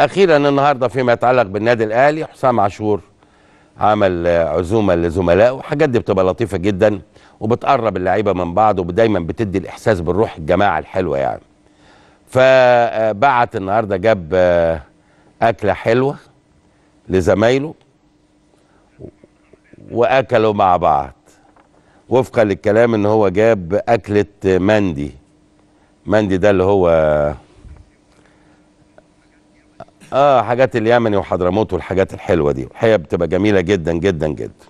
اخيرا النهارده فيما يتعلق بالنادي الاهلي حسام عاشور عمل عزومه لزملائه حاجات دي بتبقى لطيفه جدا وبتقرب اللعيبه من بعض ودايما بتدي الاحساس بالروح الجماعه الحلوه يعني فبعت النهارده جاب آه، اكله حلوه لزمايله واكلوا مع بعض وفقا للكلام ان هو جاب اكله مندي مندي ده اللي هو اه حاجات اليمني وحضرموت والحاجات الحلوه دي الحقيقه بتبقى جميله جدا جدا جدا